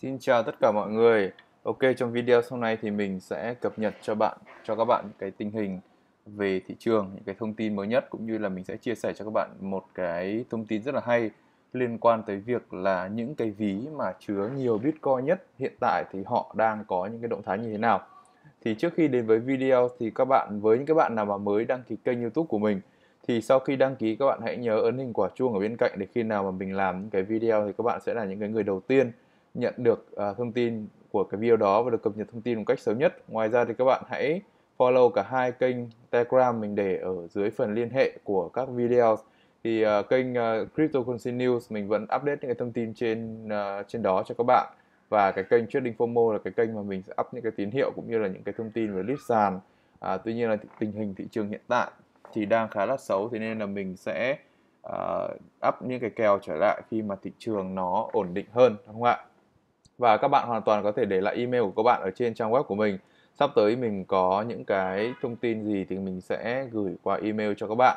Xin chào tất cả mọi người. Ok trong video sau này thì mình sẽ cập nhật cho bạn cho các bạn cái tình hình về thị trường, những cái thông tin mới nhất cũng như là mình sẽ chia sẻ cho các bạn một cái thông tin rất là hay liên quan tới việc là những cái ví mà chứa nhiều Bitcoin nhất hiện tại thì họ đang có những cái động thái như thế nào. Thì trước khi đến với video thì các bạn với những các bạn nào mà mới đăng ký kênh YouTube của mình thì sau khi đăng ký các bạn hãy nhớ ấn hình quả chuông ở bên cạnh để khi nào mà mình làm những cái video thì các bạn sẽ là những cái người đầu tiên nhận được uh, thông tin của cái video đó và được cập nhật thông tin một cách sớm nhất. Ngoài ra thì các bạn hãy follow cả hai kênh Telegram mình để ở dưới phần liên hệ của các video. Thì uh, kênh uh, Cryptocurrency News mình vẫn update những cái thông tin trên uh, trên đó cho các bạn và cái kênh Trading FOMO là cái kênh mà mình sẽ up những cái tín hiệu cũng như là những cái thông tin về list sàn. À, tuy nhiên là tình hình thị trường hiện tại thì đang khá là xấu thế nên là mình sẽ uh, up những cái kèo trở lại khi mà thị trường nó ổn định hơn đúng không ạ? và các bạn hoàn toàn có thể để lại email của các bạn ở trên trang web của mình sắp tới mình có những cái thông tin gì thì mình sẽ gửi qua email cho các bạn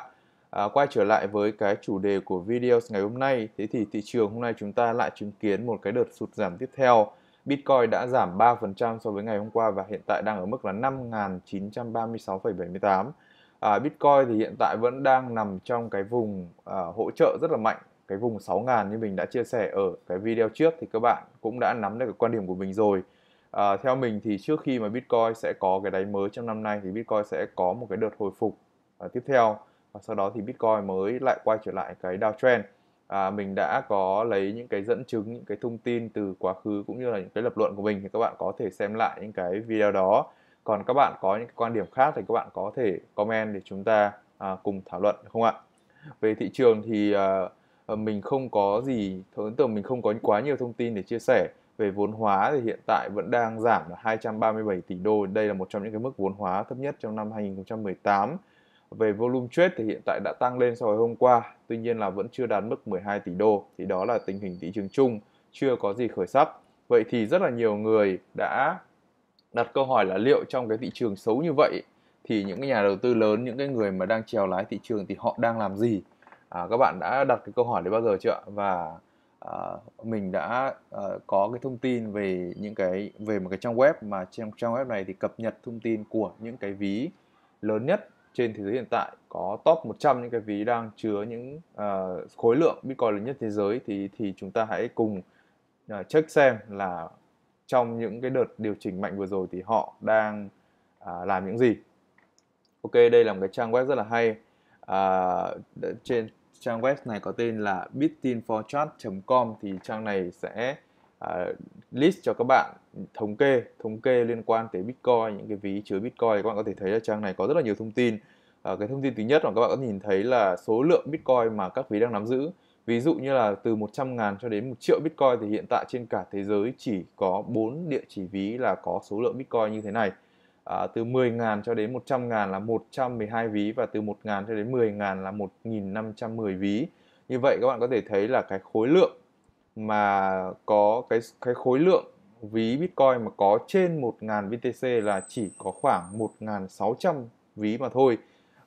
à, quay trở lại với cái chủ đề của video ngày hôm nay thế thì thị trường hôm nay chúng ta lại chứng kiến một cái đợt sụt giảm tiếp theo Bitcoin đã giảm 3% so với ngày hôm qua và hiện tại đang ở mức là 5.936,78 à, Bitcoin thì hiện tại vẫn đang nằm trong cái vùng à, hỗ trợ rất là mạnh cái vùng 6.000 như mình đã chia sẻ ở cái video trước thì các bạn cũng đã nắm được cái quan điểm của mình rồi. À, theo mình thì trước khi mà Bitcoin sẽ có cái đáy mới trong năm nay thì Bitcoin sẽ có một cái đợt hồi phục à, tiếp theo và sau đó thì Bitcoin mới lại quay trở lại cái downtrend. À, mình đã có lấy những cái dẫn chứng, những cái thông tin từ quá khứ cũng như là những cái lập luận của mình thì các bạn có thể xem lại những cái video đó. Còn các bạn có những cái quan điểm khác thì các bạn có thể comment để chúng ta à, cùng thảo luận được không ạ? Về thị trường thì à, Ờ, mình không có gì ấn tượng mình không có quá nhiều thông tin để chia sẻ về vốn hóa thì hiện tại vẫn đang giảm là 237 tỷ đô đây là một trong những cái mức vốn hóa thấp nhất trong năm 2018 về volume trade thì hiện tại đã tăng lên so với hôm qua tuy nhiên là vẫn chưa đạt mức 12 tỷ đô thì đó là tình hình thị trường chung chưa có gì khởi sắc vậy thì rất là nhiều người đã đặt câu hỏi là liệu trong cái thị trường xấu như vậy thì những cái nhà đầu tư lớn những cái người mà đang trèo lái thị trường thì họ đang làm gì à, các bạn đã đặt cái câu hỏi đấy bao giờ chưa và à, mình đã à, có cái thông tin về những cái về một cái trang web mà trên trang web này thì cập nhật thông tin của những cái ví lớn nhất trên thế giới hiện tại có top 100 những cái ví đang chứa những uh, khối lượng Bitcoin lớn nhất thế giới thì thì chúng ta hãy cùng uh, check xem là trong những cái đợt điều chỉnh mạnh vừa rồi thì họ đang uh, làm những gì. Ok, đây là một cái trang web rất là hay. Uh, trên trang web này có tên là bitinforchat.com thì trang này sẽ uh, list cho các bạn thống kê thống kê liên quan tới bitcoin những cái ví chứa bitcoin các bạn có thể thấy là trang này có rất là nhiều thông tin uh, cái thông tin thứ nhất mà các bạn có nhìn thấy là số lượng bitcoin mà các ví đang nắm giữ ví dụ như là từ 100 ngàn cho đến 1 triệu bitcoin thì hiện tại trên cả thế giới chỉ có 4 địa chỉ ví là có số lượng bitcoin như thế này à, từ 10.000 cho đến 100.000 là 112 ví và từ 1.000 cho đến 10.000 là 1.510 ví. Như vậy các bạn có thể thấy là cái khối lượng mà có cái cái khối lượng ví Bitcoin mà có trên 1.000 BTC là chỉ có khoảng 1.600 ví mà thôi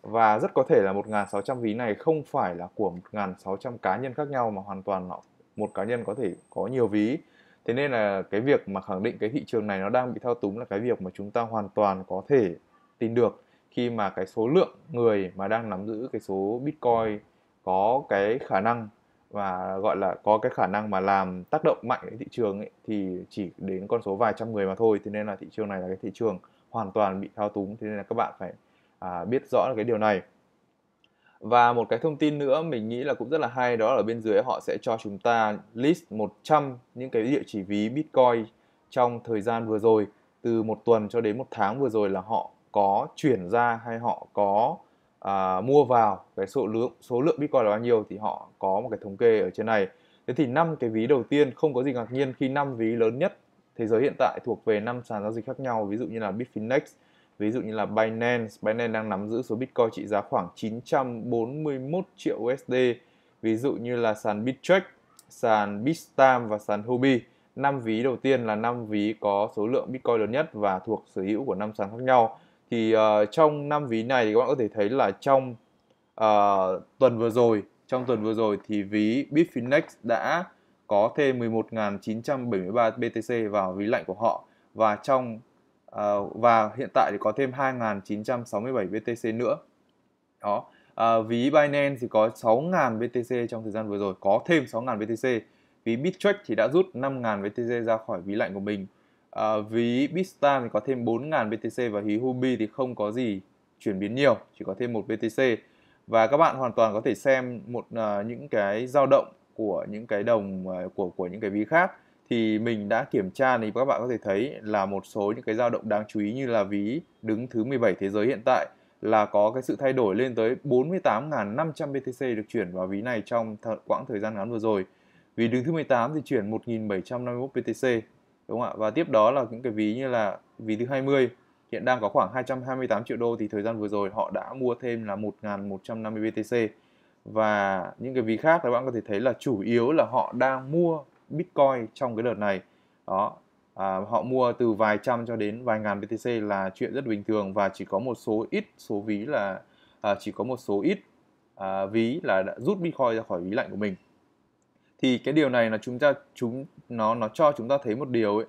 và rất có thể là 1.600 ví này không phải là của 1.600 cá nhân khác nhau mà hoàn toàn họ một cá nhân có thể có nhiều ví thế nên là cái việc mà khẳng định cái thị trường này nó đang bị thao túng là cái việc mà chúng ta hoàn toàn có thể tin được khi mà cái số lượng người mà đang nắm giữ cái số bitcoin có cái khả năng và gọi là có cái khả năng mà làm tác động mạnh đến thị trường ấy, thì chỉ đến con số vài trăm người mà thôi thế nên là thị trường này là cái thị trường hoàn toàn bị thao túng thế nên là các bạn phải à, biết rõ là cái điều này và một cái thông tin nữa mình nghĩ là cũng rất là hay đó là ở bên dưới họ sẽ cho chúng ta list 100 những cái địa chỉ ví Bitcoin trong thời gian vừa rồi từ một tuần cho đến một tháng vừa rồi là họ có chuyển ra hay họ có à, mua vào cái số lượng số lượng Bitcoin là bao nhiêu thì họ có một cái thống kê ở trên này. Thế thì năm cái ví đầu tiên không có gì ngạc nhiên khi năm ví lớn nhất thế giới hiện tại thuộc về năm sàn giao dịch khác nhau ví dụ như là Bitfinex, ví dụ như là Binance Binance đang nắm giữ số Bitcoin trị giá khoảng 941 triệu USD ví dụ như là sàn Bitrex sàn Bitstamp và sàn Huobi năm ví đầu tiên là năm ví có số lượng Bitcoin lớn nhất và thuộc sở hữu của năm sàn khác nhau thì uh, trong năm ví này thì các bạn có thể thấy là trong uh, tuần vừa rồi trong tuần vừa rồi thì ví Bitfinex đã có thêm 11.973 BTC vào ví lạnh của họ và trong Ờ, và hiện tại thì có thêm 2.967 BTC nữa đó à, ví Binance thì có 6.000 BTC trong thời gian vừa rồi có thêm 6.000 BTC ví Bittrex thì đã rút 5.000 BTC ra khỏi ví lạnh của mình à, ví Bitstamp thì có thêm 4.000 BTC và ví Huobi thì không có gì chuyển biến nhiều chỉ có thêm một BTC và các bạn hoàn toàn có thể xem một uh, những cái dao động của những cái đồng uh, của của những cái ví khác thì mình đã kiểm tra thì các bạn có thể thấy là một số những cái dao động đáng chú ý như là ví đứng thứ 17 thế giới hiện tại là có cái sự thay đổi lên tới 48.500 BTC được chuyển vào ví này trong th- quãng thời gian ngắn vừa rồi. Ví đứng thứ 18 thì chuyển 1.751 BTC đúng không ạ? Và tiếp đó là những cái ví như là ví thứ 20 hiện đang có khoảng 228 triệu đô thì thời gian vừa rồi họ đã mua thêm là 1.150 BTC và những cái ví khác các bạn có thể thấy là chủ yếu là họ đang mua Bitcoin trong cái đợt này đó à, họ mua từ vài trăm cho đến vài ngàn BTC là chuyện rất bình thường và chỉ có một số ít số ví là à, chỉ có một số ít à, ví là đã rút Bitcoin ra khỏi ví lạnh của mình thì cái điều này là chúng ta chúng nó nó cho chúng ta thấy một điều ấy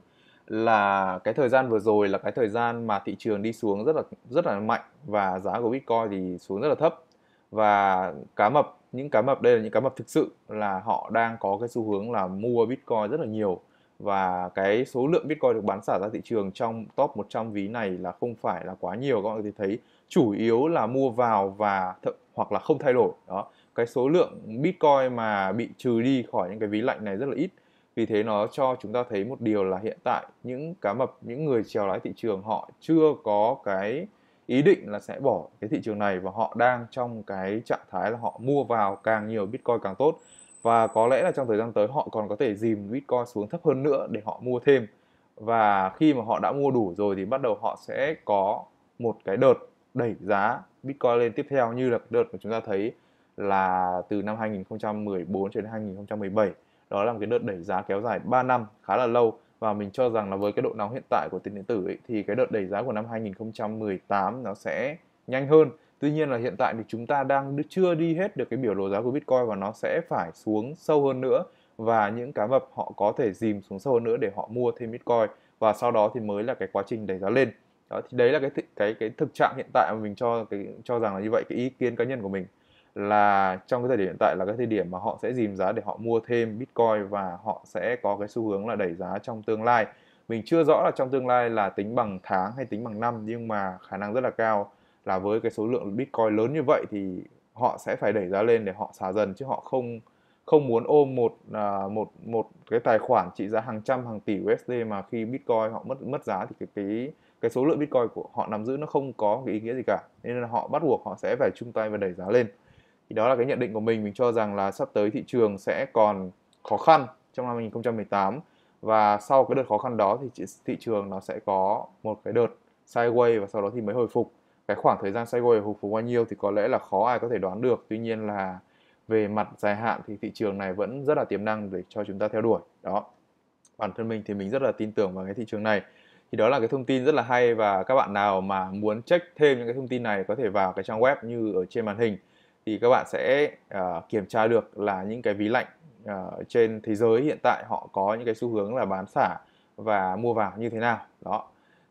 là cái thời gian vừa rồi là cái thời gian mà thị trường đi xuống rất là rất là mạnh và giá của Bitcoin thì xuống rất là thấp và cá mập những cá mập đây là những cá mập thực sự là họ đang có cái xu hướng là mua Bitcoin rất là nhiều và cái số lượng Bitcoin được bán xả ra thị trường trong top 100 ví này là không phải là quá nhiều các bạn có thể thấy chủ yếu là mua vào và th- hoặc là không thay đổi đó cái số lượng Bitcoin mà bị trừ đi khỏi những cái ví lạnh này rất là ít vì thế nó cho chúng ta thấy một điều là hiện tại những cá mập những người trèo lái thị trường họ chưa có cái ý định là sẽ bỏ cái thị trường này và họ đang trong cái trạng thái là họ mua vào càng nhiều Bitcoin càng tốt và có lẽ là trong thời gian tới họ còn có thể dìm Bitcoin xuống thấp hơn nữa để họ mua thêm và khi mà họ đã mua đủ rồi thì bắt đầu họ sẽ có một cái đợt đẩy giá Bitcoin lên tiếp theo như là đợt mà chúng ta thấy là từ năm 2014 cho đến 2017 đó là một cái đợt đẩy giá kéo dài 3 năm khá là lâu và mình cho rằng là với cái độ nóng hiện tại của tiền điện tử ấy, thì cái đợt đẩy giá của năm 2018 nó sẽ nhanh hơn tuy nhiên là hiện tại thì chúng ta đang chưa đi hết được cái biểu đồ giá của bitcoin và nó sẽ phải xuống sâu hơn nữa và những cá mập họ có thể dìm xuống sâu hơn nữa để họ mua thêm bitcoin và sau đó thì mới là cái quá trình đẩy giá lên đó thì đấy là cái cái cái thực trạng hiện tại mà mình cho cái cho rằng là như vậy cái ý kiến cá nhân của mình là trong cái thời điểm hiện tại là cái thời điểm mà họ sẽ dìm giá để họ mua thêm Bitcoin và họ sẽ có cái xu hướng là đẩy giá trong tương lai. Mình chưa rõ là trong tương lai là tính bằng tháng hay tính bằng năm nhưng mà khả năng rất là cao là với cái số lượng Bitcoin lớn như vậy thì họ sẽ phải đẩy giá lên để họ xả dần chứ họ không không muốn ôm một à, một một cái tài khoản trị giá hàng trăm hàng tỷ USD mà khi Bitcoin họ mất mất giá thì cái cái cái số lượng Bitcoin của họ nắm giữ nó không có cái ý nghĩa gì cả nên là họ bắt buộc họ sẽ phải chung tay và đẩy giá lên thì đó là cái nhận định của mình mình cho rằng là sắp tới thị trường sẽ còn khó khăn trong năm 2018 và sau cái đợt khó khăn đó thì thị trường nó sẽ có một cái đợt sideways và sau đó thì mới hồi phục cái khoảng thời gian sideways hồi phục bao nhiêu thì có lẽ là khó ai có thể đoán được tuy nhiên là về mặt dài hạn thì thị trường này vẫn rất là tiềm năng để cho chúng ta theo đuổi đó bản thân mình thì mình rất là tin tưởng vào cái thị trường này thì đó là cái thông tin rất là hay và các bạn nào mà muốn check thêm những cái thông tin này có thể vào cái trang web như ở trên màn hình thì các bạn sẽ uh, kiểm tra được là những cái ví lạnh uh, trên thế giới hiện tại họ có những cái xu hướng là bán xả và mua vào như thế nào đó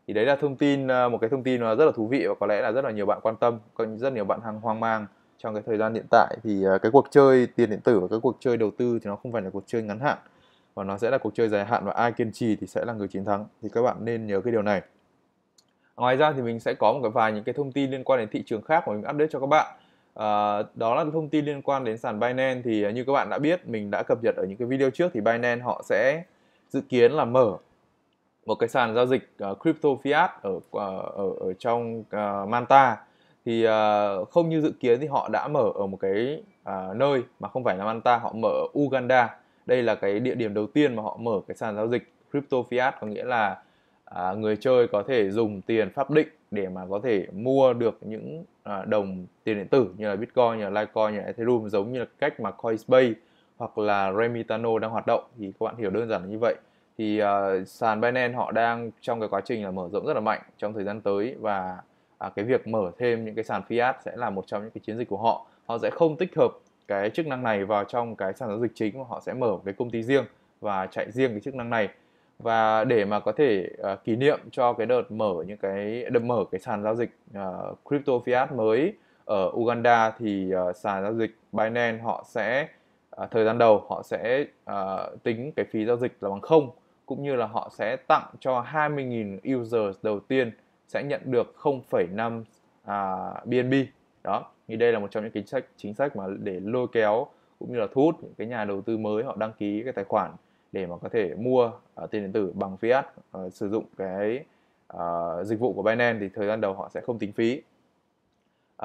thì đấy là thông tin ờ, một cái thông tin rất là thú vị và có lẽ là rất là nhiều bạn quan tâm có rất nhiều bạn hàng hoang mang trong cái thời gian hiện tại thì cái cuộc chơi tiền điện tử và cái cuộc chơi đầu tư thì nó không phải là cuộc chơi ngắn hạn và nó sẽ là cuộc chơi dài hạn và ai kiên trì thì sẽ là người chiến thắng thì các bạn nên nhớ cái điều này ngoài ra thì mình sẽ có một cái vài những cái thông tin liên quan đến thị trường khác mà mình update cho các bạn À, đó là thông tin liên quan đến sàn Binance thì ờ, như các bạn đã biết mình đã cập nhật ở những cái video trước thì Binance họ sẽ dự kiến là mở một cái sàn giao dịch uh, crypto fiat ở ở ở trong uh, Manta thì uh, không như dự kiến thì họ đã mở ở một cái uh, nơi mà không phải là Manta họ mở ở Uganda đây là cái địa điểm đầu tiên mà họ mở cái sàn giao dịch crypto fiat có nghĩa là à, người chơi có thể dùng tiền pháp định để mà có thể mua được những à, đồng tiền điện tử như là Bitcoin, như là Litecoin, như là Ethereum giống như là cách mà Coinbase hoặc là Remitano đang hoạt động thì các bạn hiểu đơn giản là như vậy. Thì à, sàn Binance họ đang trong cái quá trình là mở rộng rất là mạnh trong thời gian tới và à, cái việc mở thêm những cái sàn fiat sẽ là một trong những cái chiến dịch của họ. Họ sẽ không tích hợp cái chức năng này vào trong cái sàn giao dịch chính mà họ sẽ mở một cái công ty riêng và chạy riêng cái chức năng này và để mà có thể uh, kỷ niệm cho cái đợt mở những cái đợt mở cái sàn giao dịch uh, crypto fiat mới ở Uganda thì uh, sàn giao dịch Binance họ sẽ uh, thời gian đầu họ sẽ uh, tính cái phí giao dịch là bằng không cũng như là họ sẽ tặng cho 20.000 users đầu tiên sẽ nhận được 0,5 uh, BNB đó thì đây là một trong những chính sách chính sách mà để lôi kéo cũng như là thu hút những cái nhà đầu tư mới họ đăng ký cái tài khoản để mà có thể mua uh, tiền điện tử bằng fiat uh, sử dụng cái uh, dịch vụ của Binance thì thời gian đầu họ sẽ không tính phí.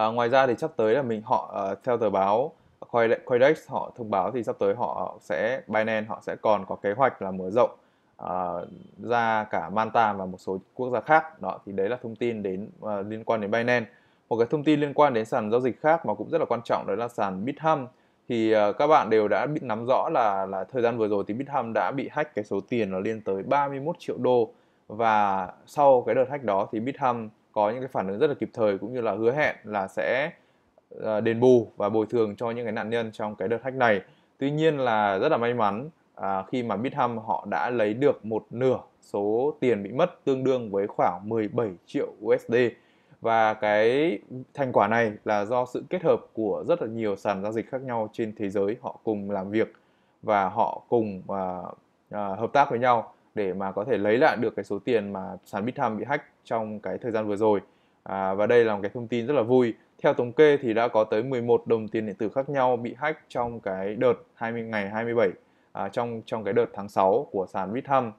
Uh, ngoài ra thì sắp tới là mình họ uh, theo tờ báo Coindex họ thông báo thì sắp tới họ sẽ Binance họ sẽ còn có kế hoạch là mở rộng uh, ra cả Malta và một số quốc gia khác. Đó thì đấy là thông tin đến uh, liên quan đến Binance. Một cái thông tin liên quan đến sàn giao dịch khác mà cũng rất là quan trọng đó là sàn Bithumb thì uh, các bạn đều đã bị nắm rõ là là thời gian vừa rồi thì Bitham đã bị hack cái số tiền là lên tới 31 triệu đô và sau cái đợt hack đó thì Bitham có những cái phản ứng rất là kịp thời cũng như là hứa hẹn là sẽ uh, đền bù và bồi thường cho những cái nạn nhân trong cái đợt hack này. Tuy nhiên là rất là may mắn à, khi mà Bitham họ đã lấy được một nửa số tiền bị mất tương đương với khoảng 17 triệu USD và cái thành quả này là do sự kết hợp của rất là nhiều sàn giao dịch khác nhau trên thế giới họ cùng làm việc và họ cùng uh, uh, hợp tác với nhau để mà có thể lấy lại được cái số tiền mà sàn Bitam bị hack trong cái thời gian vừa rồi à, và đây là một cái thông tin rất là vui theo thống kê thì đã có tới 11 đồng tiền điện tử khác nhau bị hack trong cái đợt 20 ngày 27 à, trong trong cái đợt tháng 6 của sàn Bitham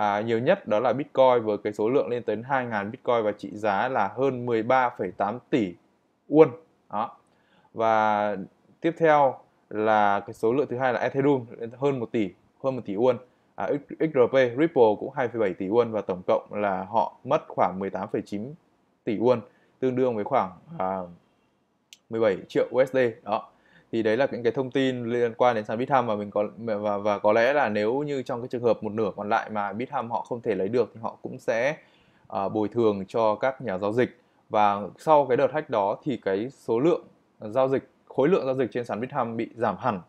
à, nhiều nhất đó là Bitcoin với cái số lượng lên tới 2.000 Bitcoin và trị giá là hơn 13,8 tỷ won đó và tiếp theo là cái số lượng thứ hai là Ethereum hơn 1 tỷ hơn 1 tỷ won à, XRP Ripple cũng 2,7 tỷ won và tổng cộng là họ mất khoảng 18,9 tỷ won tương đương với khoảng à, 17 triệu USD đó thì đấy là những cái thông tin liên quan đến sàn Bitham mà mình có và và có lẽ là nếu như trong cái trường hợp một nửa còn lại mà Bitham họ không thể lấy được thì họ cũng sẽ uh, bồi thường cho các nhà giao dịch và sau cái đợt hack đó thì cái số lượng giao dịch khối lượng giao dịch trên sàn Bitham bị giảm hẳn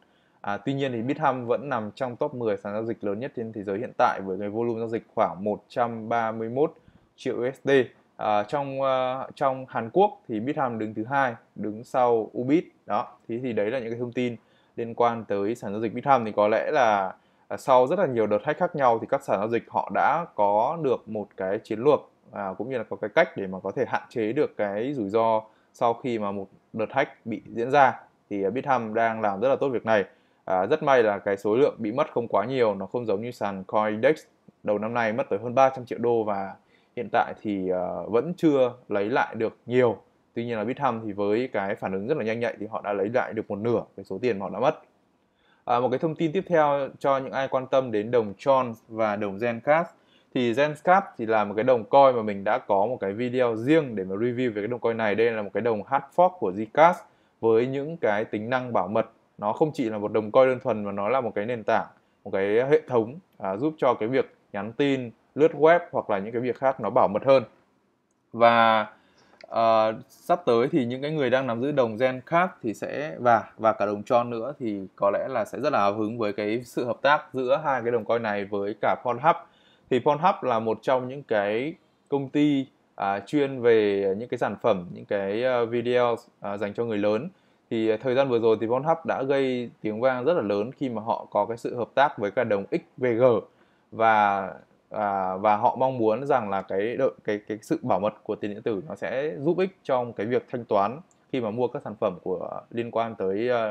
À, tuy nhiên thì Bitham vẫn nằm trong top 10 sàn giao dịch lớn nhất trên thế giới hiện tại với cái volume giao dịch khoảng 131 triệu USD À, trong uh, trong Hàn Quốc thì Bitham đứng thứ hai, đứng sau Ubit. Đó, thì thì đấy là những cái thông tin liên quan tới sàn giao dịch Bitham thì có lẽ là à, sau rất là nhiều đợt hack khác nhau thì các sàn giao dịch họ đã có được một cái chiến lược à, cũng như là có cái cách để mà có thể hạn chế được cái rủi ro sau khi mà một đợt hack bị diễn ra thì à, Bitham đang làm rất là tốt việc này. À, rất may là cái số lượng bị mất không quá nhiều, nó không giống như sàn Coindex đầu năm nay mất tới hơn 300 triệu đô và hiện tại thì uh, vẫn chưa lấy lại được nhiều tuy nhiên là Bitham thì với cái phản ứng rất là nhanh nhạy thì họ đã lấy lại được một nửa cái số tiền mà họ đã mất à, một cái thông tin tiếp theo cho những ai quan tâm đến đồng Tron và đồng Zencash thì Zencash thì là một cái đồng coin mà mình đã có một cái video riêng để mà review về cái đồng coin này đây là một cái đồng hard fork của Zcash với những cái tính năng bảo mật nó không chỉ là một đồng coin đơn thuần mà nó là một cái nền tảng một cái hệ thống à, giúp cho cái việc nhắn tin lướt web hoặc là những cái việc khác nó bảo mật hơn và uh, sắp tới thì những cái người đang nắm giữ đồng gen khác thì sẽ và và cả đồng tron nữa thì có lẽ là sẽ rất là hào hứng với cái sự hợp tác giữa hai cái đồng coin này với cả Pornhub thì Pornhub là một trong những cái công ty à, chuyên về những cái sản phẩm những cái ờ, video à, dành cho người lớn thì ờ, thời gian vừa rồi thì Pornhub đã gây tiếng vang rất là lớn khi mà họ có cái sự hợp tác với cả đồng XVG và à, và họ mong muốn rằng là cái đợi cái cái sự bảo mật của tiền điện tử nó sẽ giúp ích trong cái việc thanh toán khi mà mua các sản phẩm của liên quan tới ờ,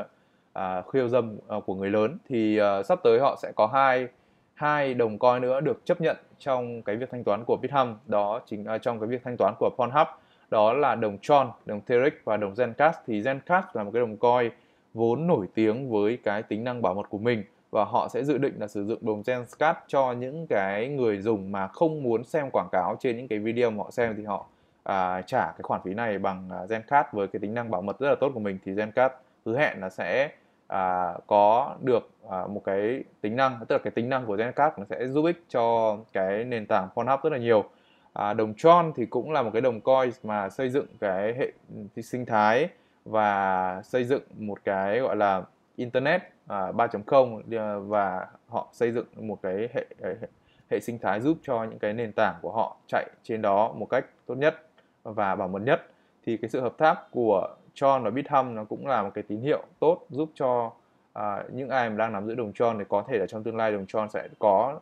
à, à, khiêu dâm ờ, của người lớn thì à, sắp tới họ sẽ có hai hai đồng coin nữa được chấp nhận trong cái việc thanh toán của Bithumb đó chính à, trong cái việc thanh toán của Pornhub đó là đồng Tron, đồng Theric và đồng Zencast thì Zencast là một cái đồng coin vốn nổi tiếng với cái tính năng bảo mật của mình và họ sẽ dự định là sử dụng đồng gen SCAP cho những cái người dùng mà không muốn xem quảng cáo trên những cái video mà họ xem thì họ à, trả cái khoản phí này bằng à, GenCat với cái tính năng bảo mật rất là tốt của mình thì GenCat hứa hẹn là sẽ à, có được à, một cái tính năng tức là cái tính năng của GenCat nó sẽ giúp ích cho cái nền tảng Pornhub rất là nhiều à, đồng Tron thì cũng là một cái đồng coin mà xây dựng cái hệ ừ, sinh thái và xây dựng một cái gọi là internet à, 3.0 à, và họ xây dựng một cái hệ, hệ hệ sinh thái giúp cho những cái nền tảng của họ chạy trên đó một cách tốt nhất và bảo mật nhất thì cái sự hợp tác của Tron và Bithumb nó cũng là một cái tín hiệu tốt giúp cho à, những ai mà đang nắm giữ đồng Tron thì có thể là trong tương lai đồng Tron sẽ có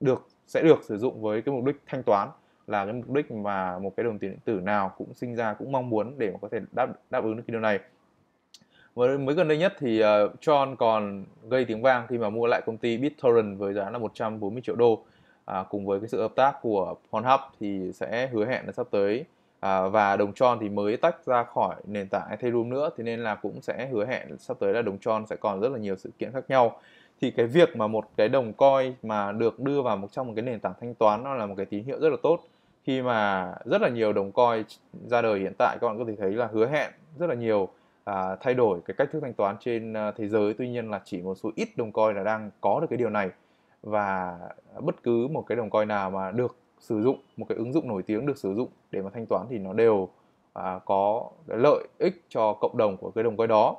được sẽ được sử dụng với cái mục đích thanh toán là cái mục đích mà một cái đồng tiền điện tử nào cũng sinh ra cũng mong muốn để mà có thể đáp đáp ứng được cái điều này mới mới gần đây nhất thì uh, John còn gây tiếng vang khi mà mua lại công ty BitTorrent với giá là 140 triệu đô à, cùng với cái sự hợp tác của Pornhub thì sẽ hứa hẹn là sắp tới à, và đồng Tron thì mới tách ra khỏi nền tảng Ethereum nữa thì nên là cũng sẽ hứa hẹn sắp tới là đồng Tron sẽ còn rất là nhiều sự kiện khác nhau thì cái việc mà một cái đồng coin mà được đưa vào một trong một cái nền tảng thanh toán nó là một cái tín hiệu rất là tốt khi mà rất là nhiều đồng coin ra đời hiện tại các bạn có thể thấy là hứa hẹn rất là nhiều à, thay đổi cái cách thức thanh toán trên à, thế giới tuy nhiên là chỉ một số ít đồng coin là đang có được cái điều này và bất cứ một cái đồng coin nào mà được sử dụng một cái ứng dụng nổi tiếng được sử dụng để mà thanh toán thì nó đều à, có lợi ích cho cộng đồng của cái đồng coin đó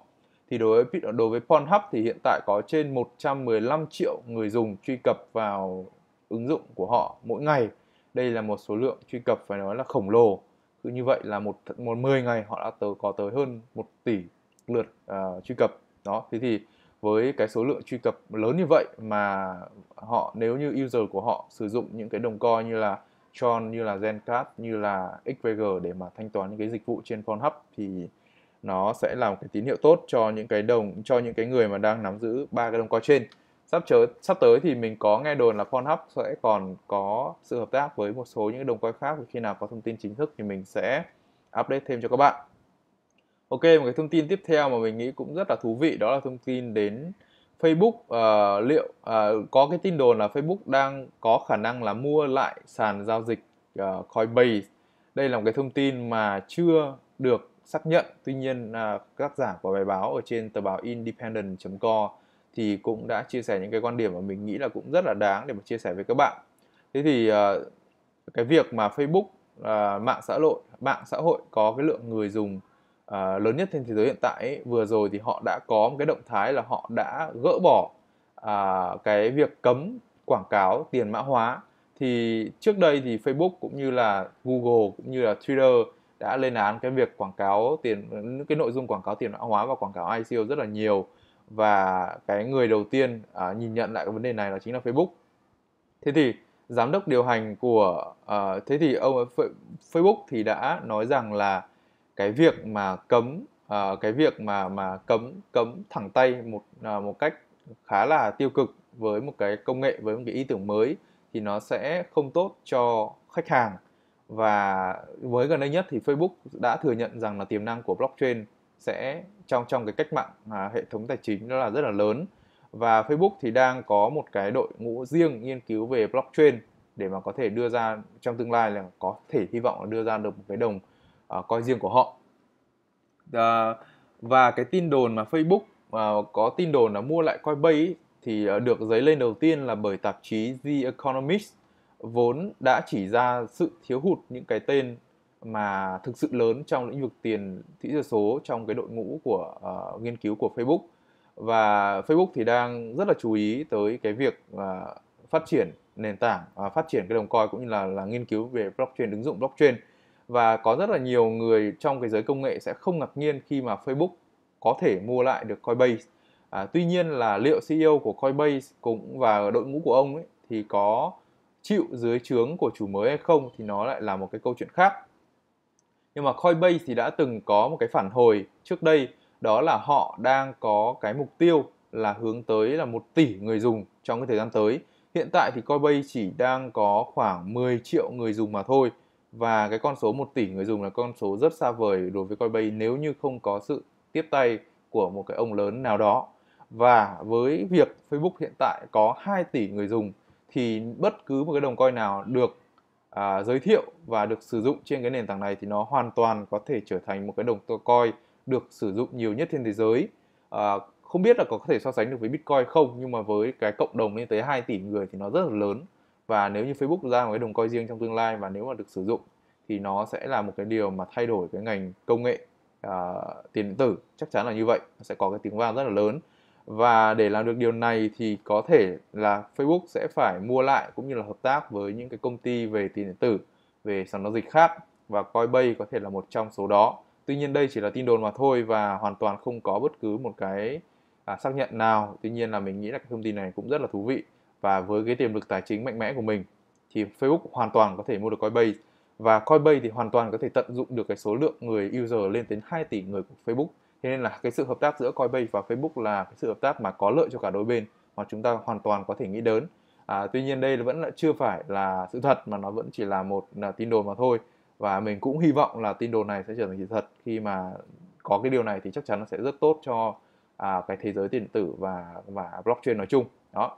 thì đối với đối với Pornhub thì hiện tại có trên 115 triệu người dùng truy cập vào ứng dụng của họ mỗi ngày đây là một số lượng truy cập phải nói là khổng lồ cứ như vậy là một một 10 ngày họ đã tới có tới hơn 1 tỷ lượt uh, truy cập đó thế thì với cái số lượng truy cập lớn như vậy mà họ nếu như user của họ sử dụng những cái đồng coi như là Tron như là Zencast như là XVG để mà thanh toán những cái dịch vụ trên Pornhub thì nó sẽ là một cái tín hiệu tốt cho những cái đồng cho những cái người mà đang nắm giữ ba cái đồng coi trên sắp tới sắp tới thì mình có nghe đồn là Pornhub sẽ còn có sự hợp tác với một số những đồng quay khác khi nào có thông tin chính thức thì mình sẽ update thêm cho các bạn. Ok, một cái thông tin tiếp theo mà mình nghĩ cũng rất là thú vị đó là thông tin đến Facebook uh, liệu uh, có cái tin đồn là Facebook đang có khả năng là mua lại sàn giao dịch uh, Coinbase. Đây là một cái thông tin mà chưa được xác nhận. Tuy nhiên uh, các giả của bài báo ở trên tờ báo independent.com thì cũng đã chia sẻ những cái quan điểm mà mình nghĩ là cũng rất là đáng để mà chia sẻ với các bạn thế thì ờ, cái việc mà Facebook ờ, mạng xã hội mạng xã hội có cái lượng người dùng à, lớn nhất trên thế giới hiện tại ấy, vừa rồi thì họ đã có một cái động thái là họ đã gỡ bỏ à, cái việc cấm quảng cáo tiền mã hóa thì trước đây thì Facebook cũng như là Google cũng như là Twitter đã lên án cái việc quảng cáo tiền cái nội dung quảng cáo tiền mã hóa và quảng cáo ICO rất là nhiều và cái người đầu tiên à, nhìn nhận lại cái vấn đề này đó chính là Facebook. Thế thì giám đốc điều hành của à, thế thì ông Facebook thì đã nói rằng là cái việc mà cấm à, cái việc mà mà cấm cấm thẳng tay một à, một cách khá là tiêu cực với một cái công nghệ với một cái ý tưởng mới thì nó sẽ không tốt cho khách hàng và với gần đây nhất thì Facebook đã thừa nhận rằng là tiềm năng của blockchain sẽ trong trong cái cách mạng à, hệ thống tài chính đó là rất là lớn và Facebook thì đang có một cái đội ngũ riêng nghiên cứu về blockchain để mà có thể đưa ra trong tương lai là có thể hy vọng là đưa ra được một cái đồng uh, à, coi riêng của họ uh, và cái tin đồn mà Facebook uh, có tin đồn là mua lại Coinbase thì uh, được giấy lên đầu tiên là bởi tạp chí The Economist vốn đã chỉ ra sự thiếu hụt những cái tên mà thực sự lớn trong lĩnh vực tiền thị trường số trong cái đội ngũ của uh, nghiên cứu của Facebook và Facebook thì đang rất là chú ý tới cái việc uh, phát triển nền tảng uh, phát triển cái đồng coi cũng như là là nghiên cứu về blockchain ứng dụng blockchain và có rất là nhiều người trong cái giới công nghệ sẽ không ngạc nhiên khi mà Facebook có thể mua lại được Coinbase. À, tuy nhiên là liệu CEO của Coinbase cũng và đội ngũ của ông ấy thì có chịu dưới trướng của chủ mới hay không thì nó lại là một cái câu chuyện khác nhưng mà Coinbase thì đã từng có một cái phản hồi trước đây đó là họ đang có cái mục tiêu là hướng tới là một tỷ người dùng trong cái thời gian tới. Hiện tại thì Coinbase chỉ đang có khoảng 10 triệu người dùng mà thôi và cái con số 1 tỷ người dùng là con số rất xa vời đối với Coinbase nếu như không có sự tiếp tay của một cái ông lớn nào đó. Và với việc Facebook hiện tại có 2 tỷ người dùng thì bất cứ một cái đồng coin nào được à, giới thiệu và được sử dụng trên cái nền tảng này thì nó hoàn toàn có thể trở thành một cái đồng coin được sử dụng nhiều nhất trên thế giới à, không biết là có thể so sánh được với bitcoin không nhưng mà với cái cộng đồng lên tới 2 tỷ người thì nó rất là lớn và nếu như Facebook ra một cái đồng coin riêng trong tương lai và nếu mà được sử dụng thì nó sẽ là một cái điều mà thay đổi cái ngành công nghệ uh, tiền điện tử chắc chắn là như vậy nó sẽ có cái tiếng vang rất là lớn và để làm được điều này thì có thể là Facebook sẽ phải mua lại cũng như là hợp tác với những cái công ty về tiền điện tử về sàn giao dịch khác và Coinbase có thể là một trong số đó tuy nhiên đây chỉ là tin đồn mà thôi và hoàn toàn không có bất cứ một cái à, xác nhận nào tuy nhiên là mình nghĩ là cái thông tin này cũng rất là thú vị và với cái tiềm lực tài chính mạnh mẽ của mình thì Facebook hoàn toàn có thể mua được Coinbase và Coinbase thì hoàn toàn có thể tận dụng được cái số lượng người user lên đến 2 tỷ người của Facebook Thế nên là cái sự hợp tác giữa Coinbase và Facebook là cái sự hợp tác mà có lợi cho cả đôi bên mà chúng ta hoàn toàn có thể nghĩ đến. À, tuy nhiên đây vẫn là chưa phải là sự thật mà nó vẫn chỉ là một là tin đồn mà thôi và mình cũng hy vọng là tin đồn này sẽ trở thành sự thật khi mà có cái điều này thì chắc chắn nó sẽ rất tốt cho à, cái thế giới tiền tử và và blockchain nói chung đó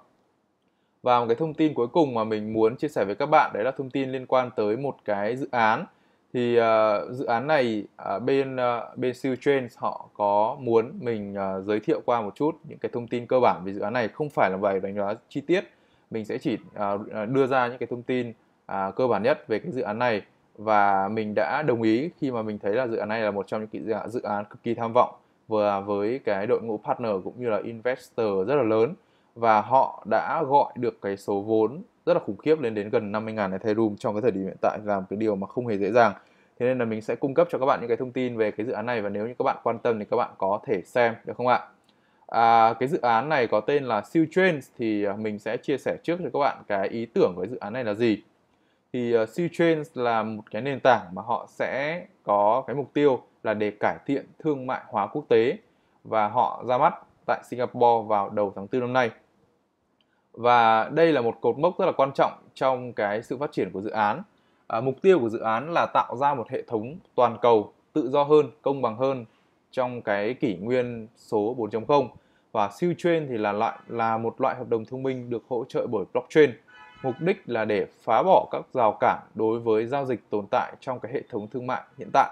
và một cái thông tin cuối cùng mà mình muốn chia sẻ với các bạn đấy là thông tin liên quan tới một cái dự án thì uh, dự án này uh, bên uh, bên Siêu Trends họ có muốn mình uh, giới thiệu qua một chút những cái thông tin cơ bản về dự án này không phải là bài đánh giá chi tiết mình sẽ chỉ uh, đưa ra những cái thông tin uh, cơ bản nhất về cái dự án này và mình đã đồng ý khi mà mình thấy là dự án này là một trong những cái dự án cực kỳ tham vọng vừa với cái đội ngũ partner cũng như là investor rất là lớn và họ đã gọi được cái số vốn rất là khủng khiếp lên đến gần 50.000 Ethereum trong cái thời điểm hiện tại làm cái điều mà không hề dễ dàng. Thế nên là mình sẽ cung cấp cho các bạn những cái thông tin về cái dự án này và nếu như các bạn quan tâm thì các bạn có thể xem được không ạ? À, cái dự án này có tên là Siêu Trains thì à, mình sẽ chia sẻ trước cho các bạn cái ý tưởng của dự án này là gì. Thì uh, Siêu Trains là một cái nền tảng mà họ sẽ có cái mục tiêu là để cải thiện thương mại hóa quốc tế và họ ra mắt tại Singapore vào đầu tháng 4 năm nay và đây là một cột mốc rất là quan trọng trong cái sự phát triển của dự án à, mục tiêu của dự án là tạo ra một hệ thống toàn cầu tự do hơn công bằng hơn trong cái kỷ nguyên số 4.0 và siêu chain thì là loại là một loại hợp đồng thông minh được hỗ trợ bởi blockchain mục đích là để phá bỏ các rào cản đối với giao dịch tồn tại trong cái hệ thống thương mại hiện tại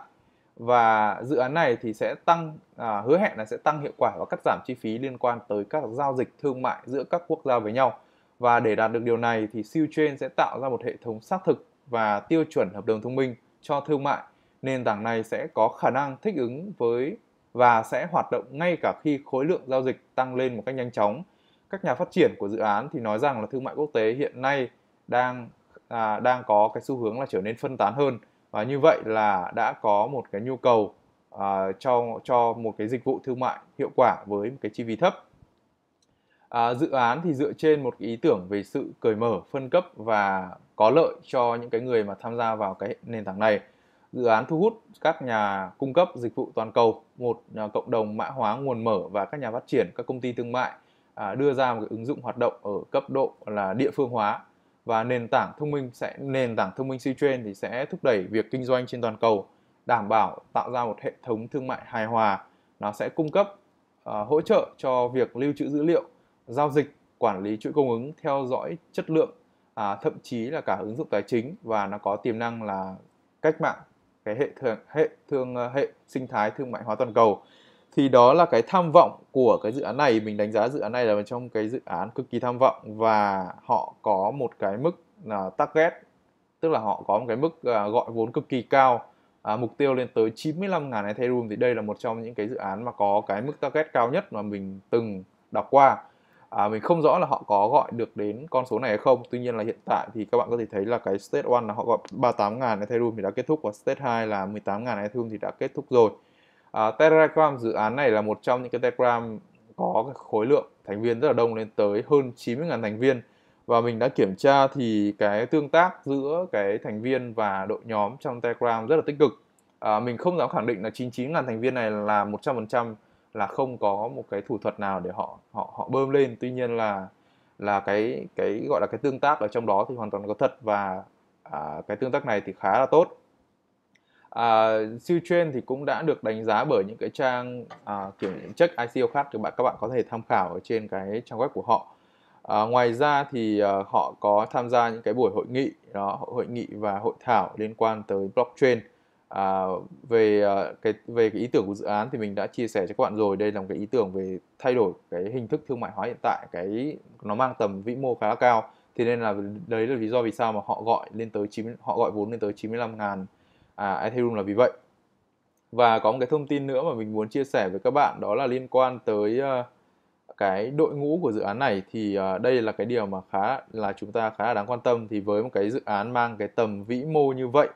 và dự án này thì sẽ tăng à, hứa hẹn là sẽ tăng hiệu quả và cắt giảm chi phí liên quan tới các giao dịch thương mại giữa các quốc gia với nhau và để đạt được điều này thì Silchain sẽ tạo ra một hệ thống xác thực và tiêu chuẩn hợp đồng thông minh cho thương mại nền tảng này sẽ có khả năng thích ứng với và sẽ hoạt động ngay cả khi khối lượng giao dịch tăng lên một cách nhanh chóng các nhà phát triển của dự án thì nói rằng là thương mại quốc tế hiện nay đang à, đang có cái xu hướng là trở nên phân tán hơn và như vậy là đã có một cái nhu cầu à, cho cho một cái dịch vụ thương mại hiệu quả với một cái chi phí thấp à, dự án thì dựa trên một ý tưởng về sự cởi mở phân cấp và có lợi cho những cái người mà tham gia vào cái nền tảng này dự án thu hút các nhà cung cấp dịch vụ toàn cầu một à, cộng đồng mã hóa nguồn mở và các nhà phát triển các công ty thương mại à, đưa ra một cái ứng dụng hoạt động ở cấp độ là địa phương hóa và nền tảng thông minh sẽ nền tảng thông minh C-Chain thì sẽ thúc đẩy việc kinh doanh trên toàn cầu, đảm bảo tạo ra một hệ thống thương mại hài hòa. Nó sẽ cung cấp uh, hỗ trợ cho việc lưu trữ dữ liệu, giao dịch, quản lý chuỗi cung ứng, theo dõi chất lượng, à, thậm chí là cả ứng dụng tài chính và nó có tiềm năng là cách mạng cái hệ thương hệ thương ờ, hệ sinh thái thương mại hóa toàn cầu thì đó là cái tham vọng của cái dự án này mình đánh giá dự án này là một trong cái dự án cực kỳ tham vọng và họ có một cái mức là target tức là họ có một cái mức à, gọi vốn cực kỳ cao à, mục tiêu lên tới 95.000 Ethereum thì đây là một trong những cái dự án mà có cái mức target cao nhất mà mình từng đọc qua à, mình không rõ là họ có gọi được đến con số này hay không tuy nhiên là hiện tại thì các bạn có thể thấy là cái state 1 là họ gọi 38.000 Ethereum thì đã kết thúc và state 2 là 18.000 Ethereum thì đã kết thúc rồi à, Telegram dự án này là một trong những cái Telegram có cái khối lượng thành viên rất là đông lên tới hơn 90.000 thành viên và mình đã kiểm tra thì cái tương tác giữa cái thành viên và đội nhóm trong Telegram rất là tích cực. À, mình không dám khẳng định là 99.000 thành viên này là 100% là không có một cái thủ thuật nào để họ họ họ bơm lên. Tuy nhiên là là cái cái gọi là cái tương tác ở trong đó thì hoàn toàn có thật và à, cái tương tác này thì khá là tốt à, siêu trên thì cũng đã được đánh giá bởi những cái trang à, kiểm check ICO khác thì bạn các bạn có thể tham khảo ở trên cái trang web của họ à, ngoài ra thì à, họ có tham gia những cái buổi hội nghị đó hội nghị và hội thảo liên quan tới blockchain à, về à, cái về cái ý tưởng của dự án thì mình đã chia sẻ cho các bạn rồi đây là một cái ý tưởng về thay đổi cái hình thức thương mại hóa hiện tại cái nó mang tầm vĩ mô khá là cao thì nên là đấy là lý do vì sao mà họ gọi lên tới 9 họ gọi vốn lên tới 95 ngàn à, Ethereum là vì vậy và có một cái thông tin nữa mà mình muốn chia sẻ với các bạn đó là liên quan tới uh, cái đội ngũ của dự án này thì uh, đây là cái điều mà khá là chúng ta khá là đáng quan tâm thì với một cái dự án mang cái tầm vĩ mô như vậy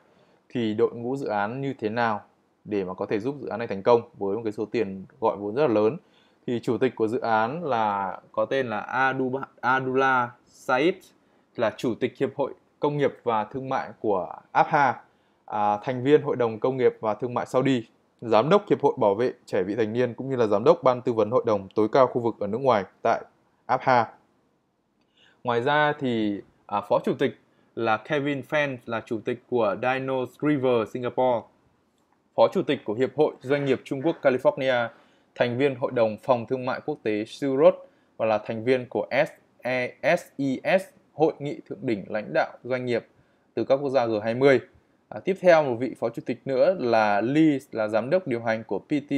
thì đội ngũ dự án như thế nào để mà có thể giúp dự án này thành công với một cái số tiền gọi vốn rất là lớn thì chủ tịch của dự án là có tên là Aduba, Adula Said là chủ tịch hiệp hội công nghiệp và thương mại của Abha à, thành viên Hội đồng Công nghiệp và Thương mại Saudi, Giám đốc Hiệp hội Bảo vệ Trẻ Vị Thành Niên cũng như là Giám đốc Ban Tư vấn Hội đồng tối cao khu vực ở nước ngoài tại Abha. Ngoài ra thì à, Phó Chủ tịch là Kevin Fan là Chủ tịch của Dino River Singapore, Phó Chủ tịch của Hiệp hội Doanh nghiệp Trung Quốc California, thành viên Hội đồng Phòng Thương mại Quốc tế Surod và là thành viên của SES, e Hội nghị thượng đỉnh lãnh đạo doanh nghiệp từ các quốc gia G20 À, tiếp theo một vị phó chủ tịch nữa là Lee là giám đốc điều hành của PT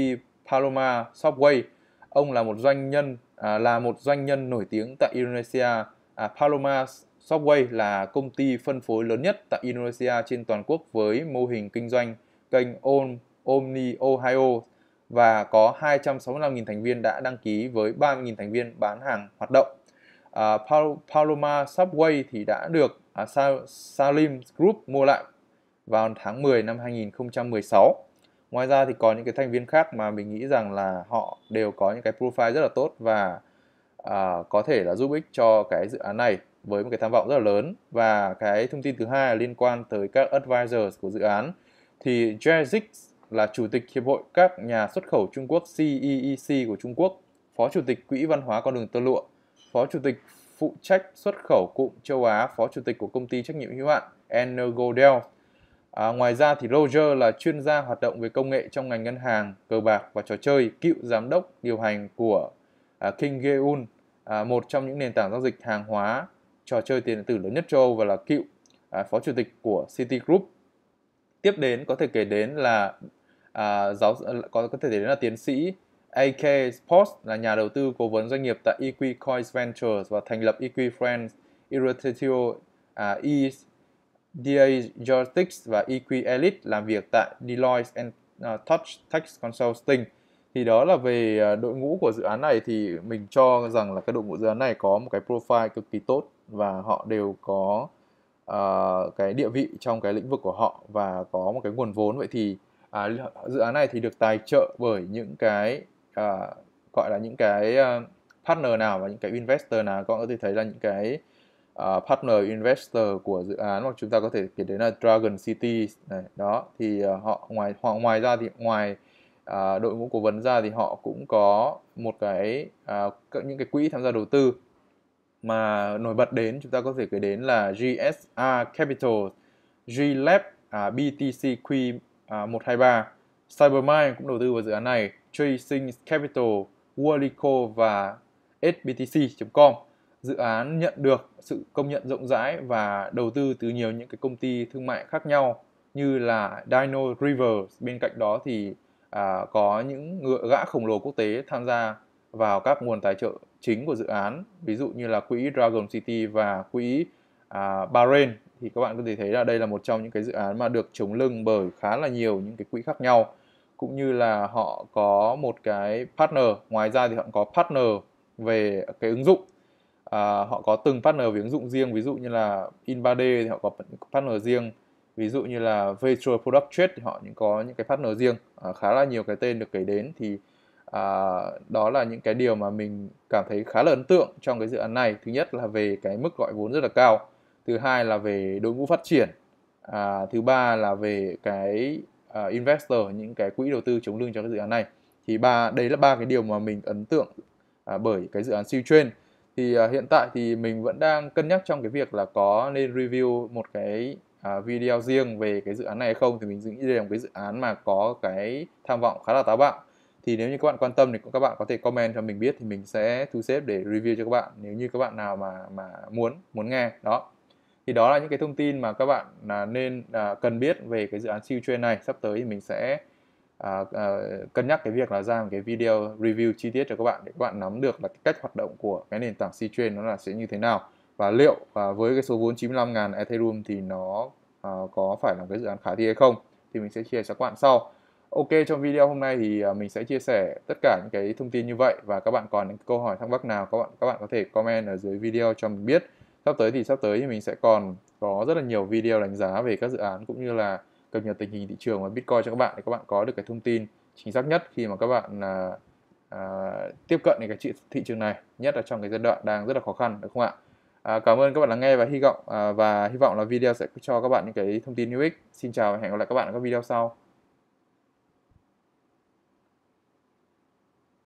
Paloma Software. Ông là một doanh nhân à, là một doanh nhân nổi tiếng tại Indonesia. À, Paloma Software là công ty phân phối lớn nhất tại Indonesia trên toàn quốc với mô hình kinh doanh kênh Om, Omni Ohio và có 265.000 thành viên đã đăng ký với 30.000 thành viên bán hàng hoạt động. À, Paloma Subway thì đã được à, Salim Group mua lại vào tháng 10 năm 2016. Ngoài ra thì còn những cái thành viên khác mà mình nghĩ rằng là họ đều có những cái profile rất là tốt và à, có thể là giúp ích cho cái dự án này với một cái tham vọng rất là lớn và cái thông tin thứ hai liên quan tới các advisors của dự án thì Jerzik là chủ tịch hiệp hội các nhà xuất khẩu Trung Quốc CEEC e e của Trung Quốc, phó chủ tịch quỹ văn hóa con đường tơ lụa, phó chủ tịch phụ trách xuất khẩu cụm châu Á, phó chủ tịch của công ty trách nhiệm hữu hạn Energodel À, ngoài ra thì Roger là chuyên gia hoạt động về công nghệ trong ngành ngân hàng, cờ bạc và trò chơi, cựu giám đốc điều hành của à, King Geun, à, một trong những nền tảng giao dịch hàng hóa trò chơi tiền điện tử lớn nhất châu Âu và là cựu à, phó chủ tịch của Citigroup. Tiếp đến có thể kể đến là à, giáo à, có có thể kể đến là tiến sĩ AK Post là nhà đầu tư cố vấn doanh nghiệp tại EQ Ventures và thành lập EQ Friends Irritatio à, East DA Geotics và EQ Elite làm việc tại Deloitte and uh, Touch Tech Consulting thì đó là về à, đội ngũ của dự án này thì mình cho rằng là cái đội ngũ dự án này có một cái profile cực kỳ tốt và họ đều có uh, cái địa vị trong cái lĩnh vực của họ và có một cái nguồn vốn vậy thì à, dự án này thì được tài trợ bởi những cái à, gọi là những cái uh, partner nào và những cái investor nào các bạn có thể thấy là những cái uh, partner investor của dự án hoặc chúng ta có thể kể đến là Dragon City này đó thì uh, họ ngoài họ ngoài ra thì ngoài uh, đội ngũ cố vấn ra thì họ cũng có một cái uh, những cái quỹ tham gia đầu tư mà nổi bật đến chúng ta có thể kể đến là GSR Capital, GLab, uh, à, BTCQ uh, à, 123, Cybermind cũng đầu tư vào dự án này, Tracing Capital, Walico và sbtc.com dự án nhận được sự công nhận rộng rãi và đầu tư từ nhiều những cái công ty thương mại khác nhau như là Dino River bên cạnh đó thì à, có những ngựa gã khổng lồ quốc tế tham gia vào các nguồn tài trợ chính của dự án ví dụ như là quỹ Dragon City và quỹ à, Bahrain thì các bạn có thể thấy là đây là một trong những cái dự án mà được chống lưng bởi khá là nhiều những cái quỹ khác nhau cũng như là họ có một cái partner ngoài ra thì họ có partner về cái ứng dụng à, họ có từng partner về ứng dụng riêng ví dụ như là in 3D thì họ có partner riêng ví dụ như là virtual product trade thì họ những có những cái partner riêng à, khá là nhiều cái tên được kể đến thì à, đó là những cái điều mà mình cảm thấy khá là ấn tượng trong cái dự án này thứ nhất là về cái mức gọi vốn rất là cao thứ hai là về đội ngũ phát triển à, thứ ba là về cái à, investor những cái quỹ đầu tư chống lưng cho cái dự án này thì ba đấy là ba cái điều mà mình ấn tượng à, bởi cái dự án siêu train thì uh, hiện tại thì mình vẫn đang cân nhắc trong cái việc là có nên review một cái uh, video riêng về cái dự án này hay không thì mình nghĩ đây là một cái dự án mà có cái tham vọng khá là táo bạo thì nếu như các bạn quan tâm thì các bạn có thể comment cho mình biết thì mình sẽ thu xếp để review cho các bạn nếu như các bạn nào mà mà muốn muốn nghe đó thì đó là những cái thông tin mà các bạn là nên à, cần biết về cái dự án siêu chuyên này sắp tới thì mình sẽ à, à, cân nhắc cái việc là ra một cái video review chi tiết cho các bạn để các bạn nắm được là cách hoạt động của cái nền tảng C-Chain nó là sẽ như thế nào và liệu à, với cái số vốn 95.000 Ethereum thì nó à, có phải là cái dự án khả thi hay không thì mình sẽ chia sẻ cho các bạn sau Ok trong video hôm nay thì à, mình sẽ chia sẻ tất cả những cái thông tin như vậy và các bạn còn những câu hỏi thắc mắc nào các bạn các bạn có thể comment ở dưới video cho mình biết. Sắp tới thì sắp tới thì mình sẽ còn có rất là nhiều video đánh giá về các dự án cũng như là cập nhật tình hình thị trường và Bitcoin cho các bạn để các bạn có được cái thông tin chính xác nhất khi mà các bạn à, à, tiếp cận cái thị trường này nhất là trong cái giai đoạn đang rất là khó khăn được không ạ à, cảm ơn các bạn đã nghe và hy vọng à, và hy vọng là video sẽ cho các bạn những cái thông tin hữu ích xin chào và hẹn gặp lại các bạn ở các video sau